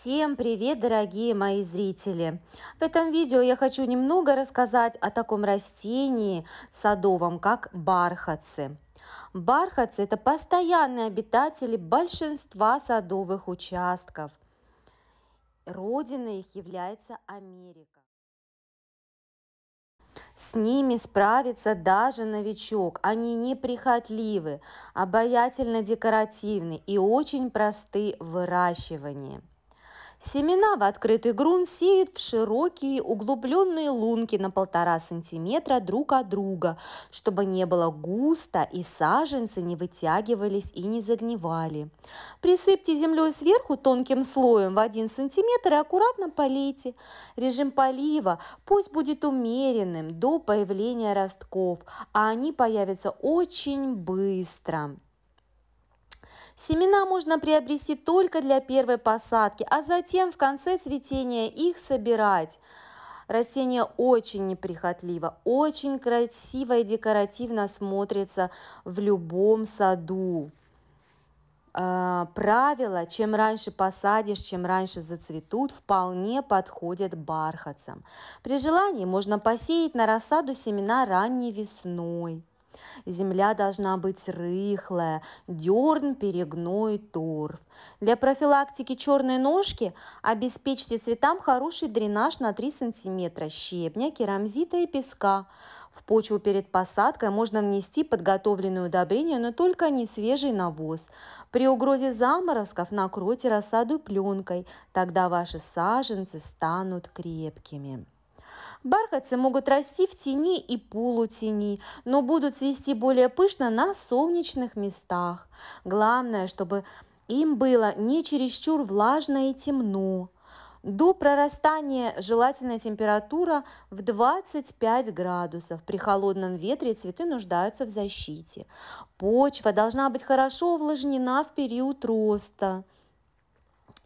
Всем привет, дорогие мои зрители! В этом видео я хочу немного рассказать о таком растении садовом, как бархатцы. Бархатцы – это постоянные обитатели большинства садовых участков. Родиной их является Америка. С ними справится даже новичок. Они неприхотливы, обаятельно декоративны и очень просты в выращивании. Семена в открытый грунт сеют в широкие углубленные лунки на полтора сантиметра друг от друга, чтобы не было густо и саженцы не вытягивались и не загнивали. Присыпьте землей сверху тонким слоем в один сантиметр и аккуратно полейте. Режим полива пусть будет умеренным до появления ростков, а они появятся очень быстро. Семена можно приобрести только для первой посадки, а затем в конце цветения их собирать. Растение очень неприхотливо, очень красиво и декоративно смотрится в любом саду. А, Правило, чем раньше посадишь, чем раньше зацветут, вполне подходят бархатцам. При желании можно посеять на рассаду семена ранней весной. Земля должна быть рыхлая, дерн, перегной, торф. Для профилактики черной ножки обеспечьте цветам хороший дренаж на 3 см щебня, керамзита и песка. В почву перед посадкой можно внести подготовленное удобрение, но только не свежий навоз. При угрозе заморозков накройте рассаду пленкой, тогда ваши саженцы станут крепкими. Бархатцы могут расти в тени и полутени, но будут цвести более пышно на солнечных местах. Главное, чтобы им было не чересчур влажно и темно. До прорастания желательная температура в 25 градусов. При холодном ветре цветы нуждаются в защите. Почва должна быть хорошо увлажнена в период роста.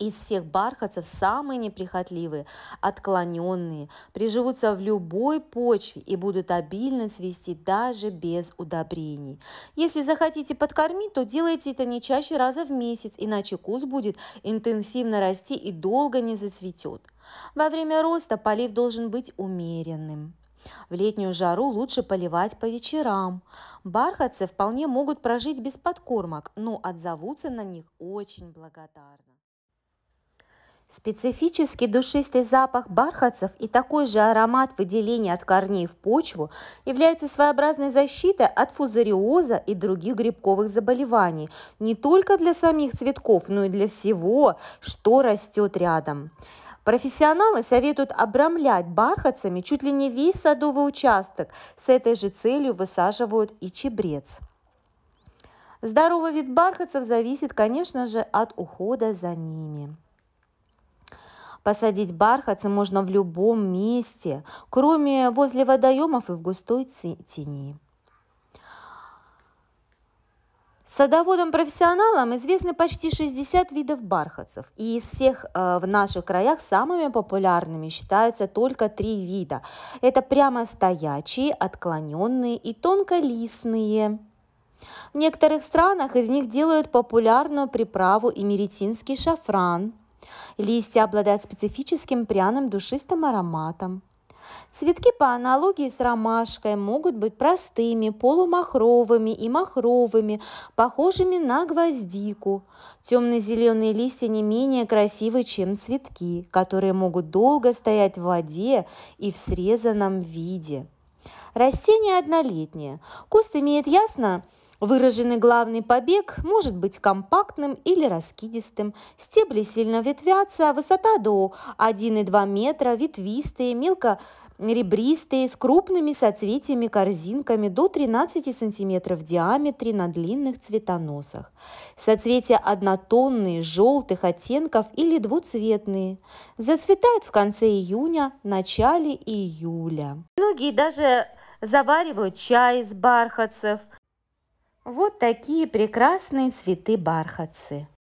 Из всех бархатцев самые неприхотливые, отклоненные, приживутся в любой почве и будут обильно цвести даже без удобрений. Если захотите подкормить, то делайте это не чаще раза в месяц, иначе куст будет интенсивно расти и долго не зацветет. Во время роста полив должен быть умеренным. В летнюю жару лучше поливать по вечерам. Бархатцы вполне могут прожить без подкормок, но отзовутся на них очень благодарно. Специфический душистый запах бархатцев и такой же аромат выделения от корней в почву является своеобразной защитой от фузариоза и других грибковых заболеваний не только для самих цветков, но и для всего, что растет рядом. Профессионалы советуют обрамлять бархатцами чуть ли не весь садовый участок. С этой же целью высаживают и чебрец. Здоровый вид бархатцев зависит, конечно же, от ухода за ними. Посадить бархатцы можно в любом месте, кроме возле водоемов и в густой тени. Садоводам-профессионалам известны почти 60 видов бархатцев, и из всех э, в наших краях самыми популярными считаются только три вида. Это прямо стоячие, отклоненные и тонколистные. В некоторых странах из них делают популярную приправу имеретинский шафран – Листья обладают специфическим пряным душистым ароматом. Цветки по аналогии с ромашкой могут быть простыми, полумахровыми и махровыми, похожими на гвоздику. Темно-зеленые листья не менее красивы, чем цветки, которые могут долго стоять в воде и в срезанном виде. Растение однолетнее. Куст имеет ясно Выраженный главный побег может быть компактным или раскидистым. Стебли сильно ветвятся, высота до 1,2 метра, ветвистые, мелко ребристые, с крупными соцветиями корзинками до 13 см в диаметре на длинных цветоносах. Соцветия однотонные, желтых оттенков или двуцветные. Зацветают в конце июня, начале июля. Многие даже заваривают чай из бархатцев, вот такие прекрасные цветы бархатцы